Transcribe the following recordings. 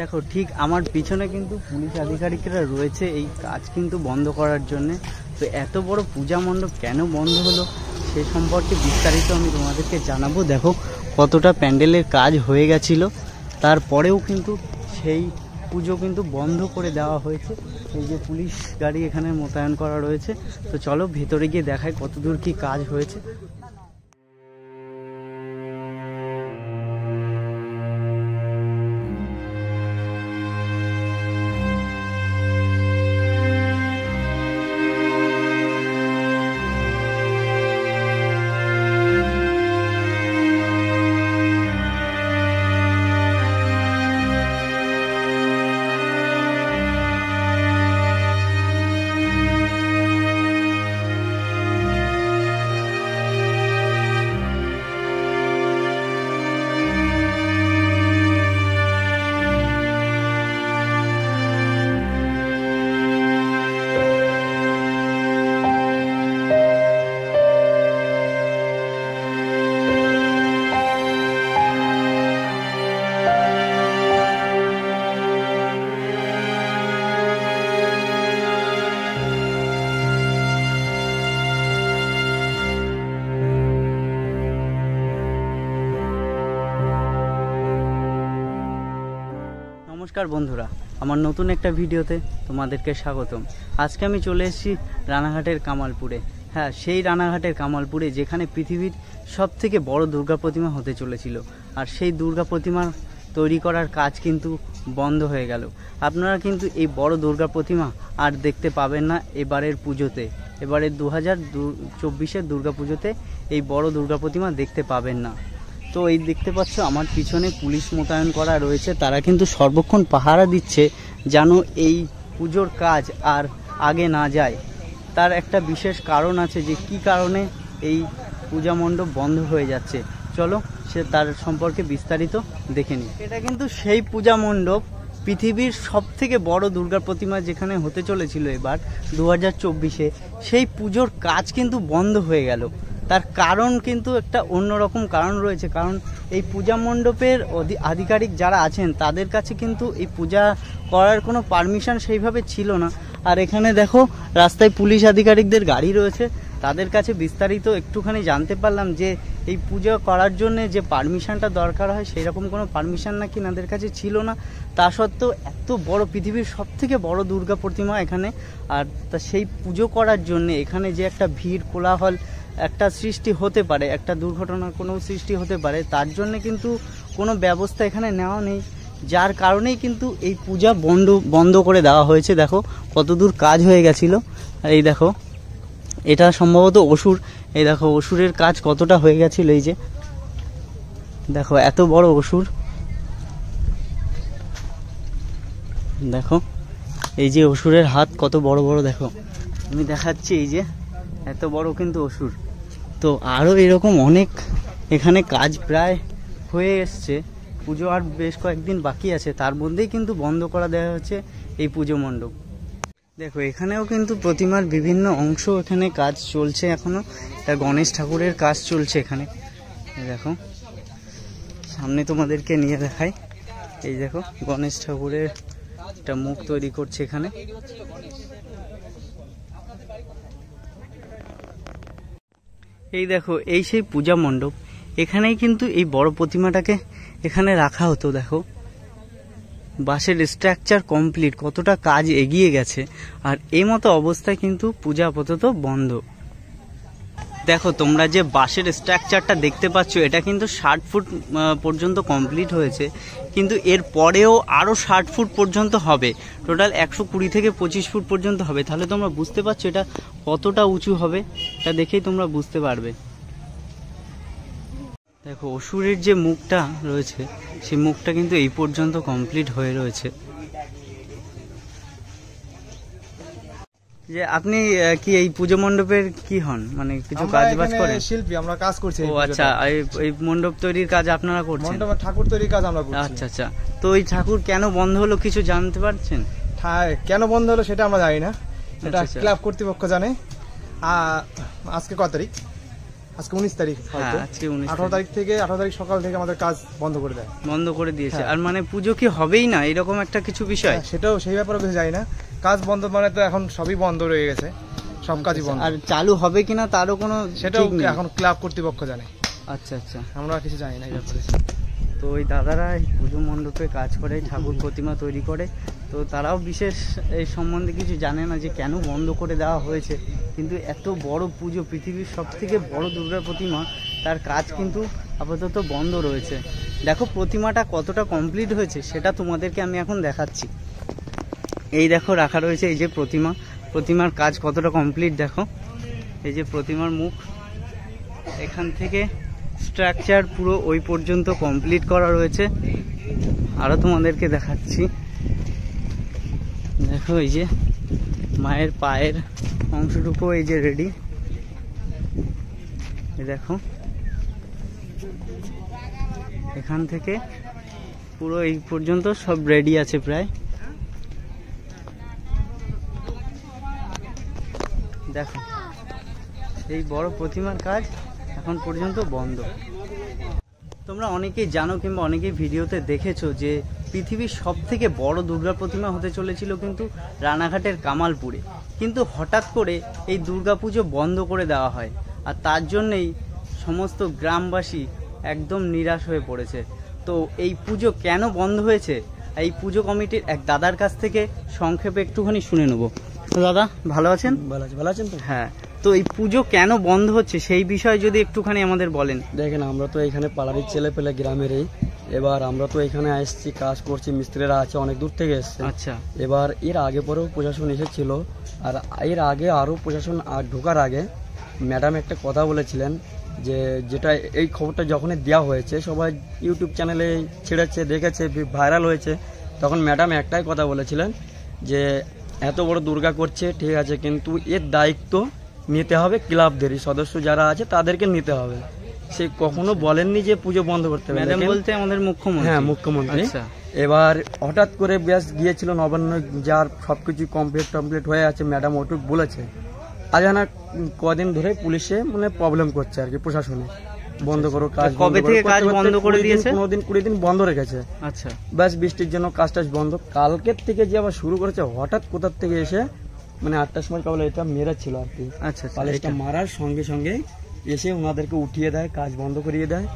দেখো ঠিক আমার পিছনে কিন্তু পুলিশ আধিকারিকরা রয়েছে এই কাজ কিন্তু বন্ধ করার জন্যে তো এত বড় পূজা মণ্ডপ কেন বন্ধ হলো সে সম্পর্কে বিস্তারিত আমি তোমাদেরকে জানাবো দেখো কতটা প্যান্ডেলের কাজ হয়ে গেছিলো তারপরেও কিন্তু সেই পুজো কিন্তু বন্ধ করে দেওয়া হয়েছে এই যে পুলিশ গাড়ি এখানে মোতায়েন করা রয়েছে তো চলো ভেতরে গিয়ে দেখায় কতদূর কি কাজ হয়েছে নমস্কার বন্ধুরা আমার নতুন একটা ভিডিওতে তোমাদেরকে স্বাগতম আজকে আমি চলে এসেছি রানাঘাটের কামালপুরে হ্যাঁ সেই রানাঘাটের কামালপুরে যেখানে পৃথিবীর সব থেকে বড় দুর্গা প্রতিমা হতে চলেছিল আর সেই দুর্গা প্রতিমার তৈরি করার কাজ কিন্তু বন্ধ হয়ে গেল আপনারা কিন্তু এই বড় দুর্গা প্রতিমা আর দেখতে পাবেন না এবারের পুজোতে এবারের দু হাজার দু চব্বিশের দুর্গা পুজোতে এই বড় দুর্গা প্রতিমা দেখতে পাবেন না তো এই দেখতে পাচ্ছ আমার পিছনে পুলিশ মোতায়েন করা রয়েছে তারা কিন্তু সর্বক্ষণ পাহারা দিচ্ছে যেন এই পুজোর কাজ আর আগে না যায় তার একটা বিশেষ কারণ আছে যে কি কারণে এই পূজা মণ্ডপ বন্ধ হয়ে যাচ্ছে চলো সে তার সম্পর্কে বিস্তারিত দেখে নিই এটা কিন্তু সেই পূজা মণ্ডপ পৃথিবীর সব থেকে বড় দুর্গা প্রতিমা যেখানে হতে চলেছিল এবার দু হাজার সেই পুজোর কাজ কিন্তু বন্ধ হয়ে গেল তার কারণ কিন্তু একটা অন্যরকম কারণ রয়েছে কারণ এই পূজা মণ্ডপের আধিকারিক যারা আছেন তাদের কাছে কিন্তু এই পূজা করার কোনো পারমিশন সেইভাবে ছিল না আর এখানে দেখো রাস্তায় পুলিশ আধিকারিকদের গাড়ি রয়েছে তাদের কাছে বিস্তারিত একটুখানি জানতে পারলাম যে এই পূজা করার জন্য যে পারমিশনটা দরকার হয় সেই রকম কোনো পারমিশন নাকি নাদের কাছে ছিল না তা সত্ত্বেও এত বড় পৃথিবীর সব থেকে বড় দুর্গা প্রতিমা এখানে আর তা সেই পুজো করার জন্য এখানে যে একটা ভিড় কোলাহল একটা সৃষ্টি হতে পারে একটা দুর্ঘটনার কোনো সৃষ্টি হতে পারে তার জন্য কিন্তু কোনো ব্যবস্থা এখানে নেওয়া নেই যার কারণেই কিন্তু এই পূজা বন্ধ বন্ধ করে দেওয়া হয়েছে দেখো কতদূর কাজ হয়ে গেছিল এই দেখো এটা সম্ভবত অসুর এই দেখো অসুরের কাজ কতটা হয়ে গেছিল এই যে দেখো এত বড় অসুর দেখো এই যে অসুরের হাত কত বড় বড় দেখো আমি দেখাচ্ছি এই যে এত বড় কিন্তু অসুর তো আরও এরকম অনেক এখানে কাজ প্রায় হয়ে এসছে পুজো আর বেশ কয়েকদিন বাকি আছে তার মধ্যেই কিন্তু বন্ধ করা দেওয়া হচ্ছে এই পুজো মণ্ডপ দেখো এখানেও কিন্তু প্রতিমার বিভিন্ন অংশ এখানে কাজ চলছে এখনও তার গণেশ ঠাকুরের কাজ চলছে এখানে দেখো সামনে তোমাদেরকে নিয়ে দেখাই এই দেখো গণেশ ঠাকুরের একটা মুখ তৈরি করছে এখানে এই দেখো এই সেই পূজা মণ্ডপ এখানেই কিন্তু এই বড় প্রতিমাটাকে এখানে রাখা হতো দেখো বাসের স্ট্রাকচার কমপ্লিট কতটা কাজ এগিয়ে গেছে আর এই মতো অবস্থায় কিন্তু পূজা আপাতত বন্ধ দেখো তোমরা যে বাঁশের স্ট্রাকচারটা দেখতে পাচ্ছ এটা কিন্তু ষাট ফুট পর্যন্ত কমপ্লিট হয়েছে কিন্তু এর পরেও আরও ষাট ফুট পর্যন্ত হবে টোটাল একশো কুড়ি থেকে পঁচিশ ফুট পর্যন্ত হবে তাহলে তোমরা বুঝতে পারছো এটা কতটা উঁচু হবে এটা দেখেই তোমরা বুঝতে পারবে দেখো অসুরের যে মুখটা রয়েছে সেই মুখটা কিন্তু এই পর্যন্ত কমপ্লিট হয়ে রয়েছে যে আপনি কি এই পুজো মণ্ডপের কি হন মানে কিছু কাজ বাজ করেন শিল্পী আমরা কাজ করছি ও আচ্ছা এই মণ্ডপ তৈরির কাজ আপনারা করছেন মণ্ডপে ঠাকুর তৈরির কাজ আমরা করছি আচ্ছা আচ্ছা তো এই ঠাকুর কেন বন্ধ হলো কিছু জানতে পারছেন কেন বন্ধ হলো সেটা আমরা জানি না সেটা আচ্ছা, আচ্ছা। ক্লাব কর্তৃপক্ষ জানে আজকে কত তারিখ আজকে উনিশ তারিখ হ্যাঁ, আজকে আঠারো তারিখ থেকে আঠারো তারিখ সকাল থেকে আমাদের কাজ বন্ধ করে দেয় বন্ধ করে দিয়েছে হ্যাঁ। আর মানে পুজো কি হবেই না এরকম একটা কিছু বিষয় হ্যাঁ, সেটাও সেই ব্যাপারে কিছু যায় না কাজ বন্ধ মানে তো এখন সবই বন্ধ রয়ে গেছে সব কাজই বন্ধ আর চালু হবে কিনা তারও কোনো সেটাও এখন ক্লাব কর্তৃপক্ষ জানে আচ্ছা আচ্ছা আমরা কিছু জানি না এই আচ্ছা। তো ওই দাদারা পুজো মণ্ডপে কাজ করে ঠাকুর প্রতিমা তৈরি করে তো তারাও বিশেষ এই সম্বন্ধে কিছু জানে না যে কেন বন্ধ করে দেওয়া হয়েছে কিন্তু এত বড় পুজো পৃথিবীর সব থেকে বড় দুর্গা প্রতিমা তার কাজ কিন্তু আপাতত বন্ধ রয়েছে দেখো প্রতিমাটা কতটা কমপ্লিট হয়েছে সেটা তোমাদেরকে আমি এখন দেখাচ্ছি এই দেখো রাখা রয়েছে এই যে প্রতিমা প্রতিমার কাজ কতটা কমপ্লিট দেখো এই যে প্রতিমার মুখ এখান থেকে স্ট্রাকচার পুরো ওই পর্যন্ত কমপ্লিট করা রয়েছে আরও তোমাদেরকে দেখাচ্ছি দেখো এই যে মায়ের পায়ের অংশটুকু এই যে রেডি দেখো এখান থেকে পুরো এই পর্যন্ত সব রেডি আছে প্রায় দেখো এই বড় প্রতিমার কাজ এখন পর্যন্ত বন্ধ তোমরা অনেকেই জানো কিংবা অনেকেই ভিডিওতে দেখেছো যে পৃথিবীর সব থেকে বড় দুর্গা প্রতিমা হতে চলেছিল কিন্তু রানাঘাটের কামালপুরে কিন্তু হঠাৎ করে এই দুর্গাপুজো বন্ধ করে দেওয়া হয় আর তার জন্যেই সমস্ত গ্রামবাসী একদম নিরাশ হয়ে পড়েছে তো এই পুজো কেন বন্ধ হয়েছে এই পুজো কমিটির এক দাদার কাছ থেকে সংক্ষেপে একটুখানি শুনে নেবো দাদা ভালো আছেন ভালো আছি ভালো আছেন তো হ্যাঁ তো এই পুজো কেন বন্ধ হচ্ছে সেই বিষয়ে যদি একটুখানি আমাদের বলেন দেখেন আমরা তো এখানে পালারির ছেলে পেলে গ্রামেরই এবার আমরা তো এখানে আসছি কাজ করছি মিস্ত্রিরা আছে অনেক দূর থেকে এসছে আচ্ছা এবার এর আগে পরেও প্রশাসন এসেছিল আর এর আগে আরও প্রশাসন আর ঢোকার আগে ম্যাডাম একটা কথা বলেছিলেন যে যেটা এই খবরটা যখনই দেওয়া হয়েছে সবাই ইউটিউব চ্যানেলে ছেড়েছে দেখেছে ভাইরাল হয়েছে তখন ম্যাডাম একটাই কথা বলেছিলেন যে এত বড় দুর্গা করছে ঠিক আছে কিন্তু এর দায়িত্ব নিতে হবে ক্লাবদেরই সদস্য যারা আছে তাদেরকে নিতে হবে সে কখনো আচ্ছা। বলেননি যে পুজো বন্ধ করতে হবে ম্যাডাম বলতে আমাদের মুখ্যমন্ত্রী হ্যাঁ মুখ্যমন্ত্রী আচ্ছা। এবার হঠাৎ করে ব্যাস গিয়েছিল নবান্ন যার সব কিছু কমপ্লিট টমপ্লিট হয়ে আছে ম্যাডাম ওটুক বলেছে আজানা কদিন ধরে পুলিশে মানে প্রবলেম করছে আর কি প্রশাসনে বন্ধ করো আচ্ছা। কাজ কবে থেকে কাজ বন্ধ করে দিয়েছে পনেরো দিন 20 দিন বন্ধ রেখেছে আচ্ছা ব্যাস বৃষ্টির জন্য কাজটাজ বন্ধ কালকে থেকে যে আবার শুরু করেছে হঠাৎ কোথার থেকে এসে মানে আটটার সময় কেবল এটা মেরা ছিল আর কি আচ্ছা, আচ্ছা পালিশটা মারার সঙ্গে সঙ্গে এসে ওনাদেরকে উঠিয়ে দেয় কাজ বন্ধ করিয়ে দেয়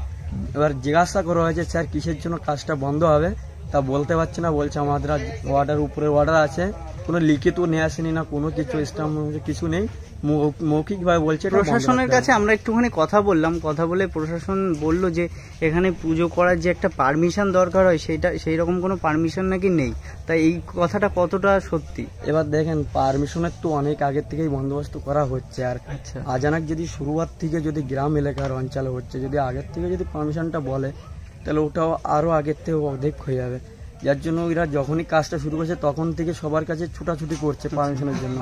এবার জিজ্ঞাসা করা হয়েছে স্যার কিসের জন্য কাজটা বন্ধ হবে তা বলতে পারছে না বলছে আমাদের অর্ডার উপরে অর্ডার আছে কোনো লিখিত নিয়ে আসেনি না কোনো কিছু স্টাম্প কিছু নেই মৌখিকভাবে বলছে প্রশাসনের কাছে আমরা একটুখানি কথা বললাম কথা বলে প্রশাসন বলল যে এখানে পুজো করার যে একটা পারমিশন দরকার হয় সেটা সেই রকম কোনো পারমিশন নাকি নেই তাই এই কথাটা কতটা সত্যি এবার দেখেন পারমিশনের তো অনেক আগের থেকেই বন্দোবস্ত করা হচ্ছে আর আচ্ছা। আজানাক যদি শুরুয়ার থেকে যদি গ্রাম এলাকার অঞ্চল হচ্ছে যদি আগের থেকে যদি পারমিশনটা বলে তাহলে ওটাও আরও আগের থেকে অর্ধেক হয়ে যাবে যার জন্য ওরা যখনই কাজটা শুরু করছে তখন থেকে সবার কাছে ছুটাছুটি করছে পারমিশনের আচ্ছা। জন্য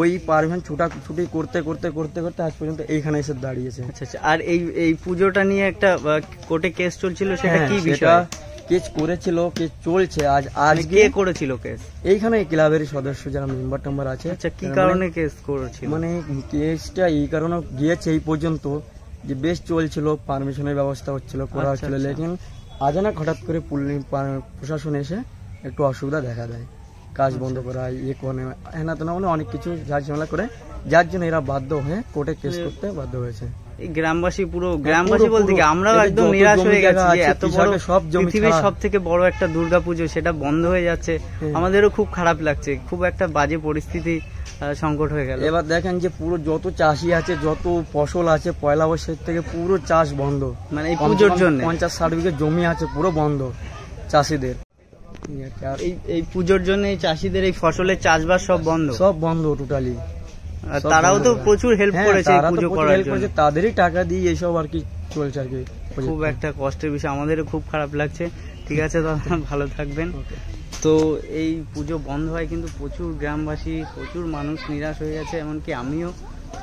ওই পারমিশন ছুটা ছুটি করতে করতে করতে করতে আজ পর্যন্ত এইখানে এসে দাঁড়িয়েছে আচ্ছা আচ্ছা আর এই এই পুজোটা নিয়ে একটা কোর্টে কেস চলছিল হ্যাঁ, সেটা কি বিষয় কেস করেছিল কেস চলছে আজ কে করেছিল কেস এইখানে ক্লাবের সদস্য যারা মেম্বার টেম্বার আছে আচ্ছা কি কারণে কেস করেছিল মানে কেসটা এই কারণে গিয়েছে এই পর্যন্ত যে বেশ চলছিল পারমিশনের ব্যবস্থা হচ্ছিল করা আচ্ছা, হচ্ছিল আচ্ছা। লেকিন আজ না হঠাৎ করে প্রশাসন এসে একটু অসুবিধা দেখা দেয় কাজ বন্ধ করা ইয়ে করে হেনা তেনা মানে অনেক কিছু ঝামেলা করে যার জন্য এরা বাধ্য হয়ে কোর্টে কেস করতে বাধ্য হয়েছে এই গ্রামবাসী পুরো হ্যাঁ, গ্রামবাসী বলতে কি আমরাও একদম নিরাশ হয়ে গেছি এত বড় সব পৃথিবীর সব থেকে বড় একটা দুর্গাপুজো সেটা বন্ধ হয়ে যাচ্ছে হ্যাঁ। আমাদেরও খুব খারাপ লাগছে খুব একটা বাজে পরিস্থিতি সংকট হয়ে গেল এবার দেখেন যে পুরো যত চাষি আছে যত ফসল আছে পয়লা বৈশাখ থেকে পুরো চাষ বন্ধ মানে এই পুজোর জন্য পঞ্চাশ ষাট বিঘে জমি আছে পুরো বন্ধ চাষিদের এই জন্য এই এই ফসলের চাষবাস সব বন্ধ সব বন্ধ টোটালি তারাও তো প্রচুর হেল্প হ্যাঁ, করেছে করার জন্য তাদেরই টাকা দিয়ে এসব আর কি চলছে আর কি খুব একটা কষ্টের বিষয় আমাদের খুব খারাপ লাগছে ঠিক আছে দাদা ভালো থাকবেন তো এই পুজো বন্ধ হয় কিন্তু প্রচুর গ্রামবাসী প্রচুর মানুষ নিরাশ হয়ে গেছে এমনকি আমিও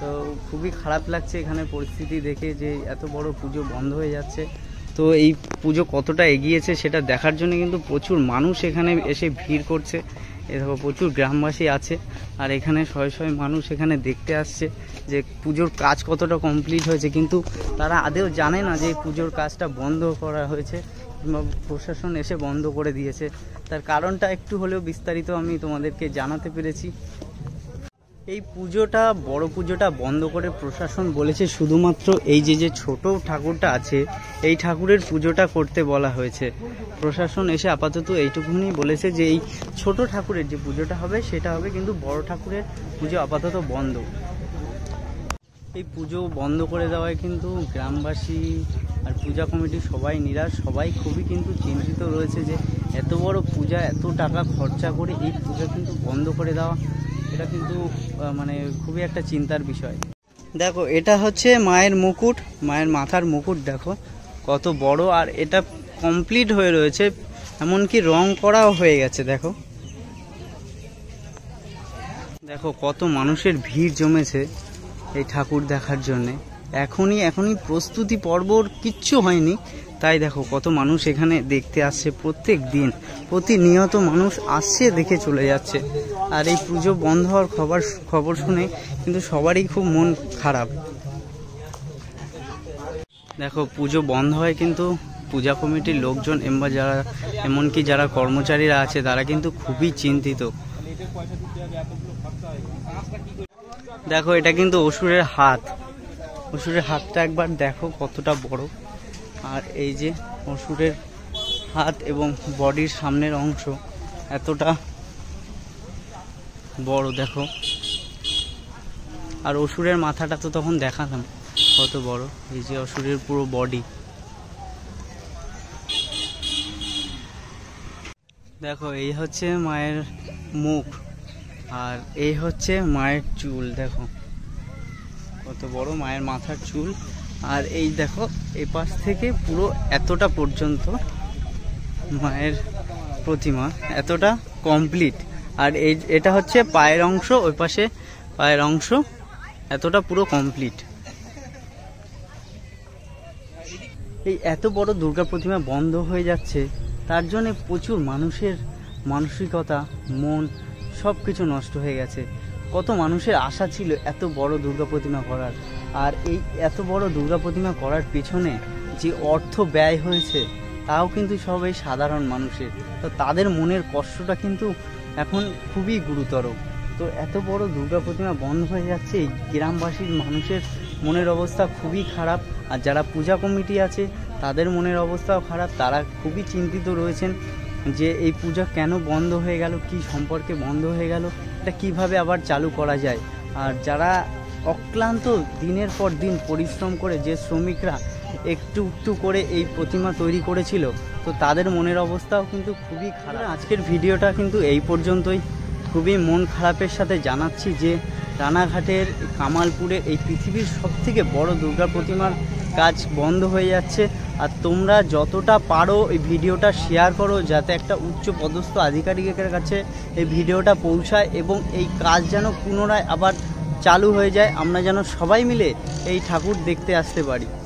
তো খুবই খারাপ লাগছে এখানে পরিস্থিতি দেখে যে এত বড় পুজো বন্ধ হয়ে যাচ্ছে তো এই পুজো কতটা এগিয়েছে সেটা দেখার জন্য কিন্তু প্রচুর মানুষ এখানে এসে ভিড় করছে এ দেখো প্রচুর গ্রামবাসী আছে আর এখানে শয়ে শয়ে মানুষ এখানে দেখতে আসছে যে পুজোর কাজ কতটা কমপ্লিট হয়েছে কিন্তু তারা আদেও জানে না যে পুজোর কাজটা বন্ধ করা হয়েছে কিংবা প্রশাসন এসে বন্ধ করে দিয়েছে তার কারণটা একটু হলেও বিস্তারিত আমি তোমাদেরকে জানাতে পেরেছি এই পুজোটা বড় পুজোটা বন্ধ করে প্রশাসন বলেছে শুধুমাত্র এই যে যে ছোট ঠাকুরটা আছে এই ঠাকুরের পুজোটা করতে বলা হয়েছে প্রশাসন এসে আপাতত এইটুকুনি বলেছে যে এই ছোট ঠাকুরের যে পুজোটা হবে সেটা হবে কিন্তু বড় ঠাকুরের পুজো আপাতত বন্ধ এই পুজো বন্ধ করে দেওয়ায় কিন্তু গ্রামবাসী আর পূজা কমিটি সবাই নিরাশ সবাই খুবই কিন্তু চিন্তিত রয়েছে যে এত বড় পূজা এত টাকা খরচা করে এই পূজা কিন্তু বন্ধ করে দেওয়া এটা কিন্তু মানে খুবই একটা চিন্তার বিষয় দেখো এটা হচ্ছে মায়ের মুকুট মায়ের মাথার মুকুট দেখো কত বড় আর এটা কমপ্লিট হয়ে রয়েছে এমনকি রং করাও হয়ে গেছে দেখো দেখো কত মানুষের ভিড় জমেছে এই ঠাকুর দেখার জন্যে এখনই এখনই প্রস্তুতি পর্বর কিচ্ছু হয়নি তাই দেখো কত মানুষ এখানে দেখতে আসছে প্রত্যেক দিন প্রতিনিয়ত মানুষ আসছে দেখে চলে যাচ্ছে আর এই পুজো বন্ধ হওয়ার খবর খবর শুনে কিন্তু সবারই খুব মন খারাপ দেখো পুজো বন্ধ হয় কিন্তু পূজা কমিটির লোকজন এমবা যারা এমনকি যারা কর্মচারীরা আছে তারা কিন্তু খুবই চিন্তিত দেখো এটা কিন্তু অসুরের হাত অসুরের হাতটা একবার দেখো কতটা বড় আর এই যে অসুরের হাত এবং বডির সামনের অংশ এতটা বড় দেখো আর অসুরের মাথাটা তো তখন দেখাতাম কত বড় এই যে অসুরের পুরো বডি দেখো এই হচ্ছে মায়ের মুখ আর এই হচ্ছে মায়ের চুল দেখো কত বড় মায়ের মাথার চুল আর এই দেখো এপাশ থেকে পুরো এতটা পর্যন্ত মায়ের প্রতিমা এতটা কমপ্লিট আর এই এটা হচ্ছে পায়ের অংশ ওই পাশে পায়ের অংশ এতটা পুরো কমপ্লিট এই এত বড় দুর্গা প্রতিমা বন্ধ হয়ে যাচ্ছে তার জন্যে প্রচুর মানুষের মানসিকতা মন সব কিছু নষ্ট হয়ে গেছে কত মানুষের আশা ছিল এত বড় দুর্গা প্রতিমা করার আর এই এত বড় দুর্গা প্রতিমা করার পিছনে যে অর্থ ব্যয় হয়েছে তাও কিন্তু সবাই সাধারণ মানুষের তো তাদের মনের কষ্টটা কিন্তু এখন খুবই গুরুতর তো এত বড় দুর্গা প্রতিমা বন্ধ হয়ে যাচ্ছে এই গ্রামবাসীর মানুষের মনের অবস্থা খুবই খারাপ আর যারা পূজা কমিটি আছে তাদের মনের অবস্থাও খারাপ তারা খুবই চিন্তিত রয়েছেন যে এই পূজা কেন বন্ধ হয়ে গেল কি সম্পর্কে বন্ধ হয়ে গেল এটা কিভাবে আবার চালু করা যায় আর যারা অক্লান্ত দিনের পর দিন পরিশ্রম করে যে শ্রমিকরা একটু একটু করে এই প্রতিমা তৈরি করেছিল তো তাদের মনের অবস্থাও কিন্তু খুবই খারাপ আজকের ভিডিওটা কিন্তু এই পর্যন্তই খুবই মন খারাপের সাথে জানাচ্ছি যে রানাঘাটের কামালপুরে এই পৃথিবীর সবথেকে বড় দুর্গা প্রতিমার কাজ বন্ধ হয়ে যাচ্ছে আর তোমরা যতটা পারো এই ভিডিওটা শেয়ার করো যাতে একটা উচ্চ পদস্থ আধিকারিকের কাছে এই ভিডিওটা পৌঁছায় এবং এই কাজ যেন পুনরায় আবার চালু হয়ে যায় আমরা যেন সবাই মিলে এই ঠাকুর দেখতে আসতে পারি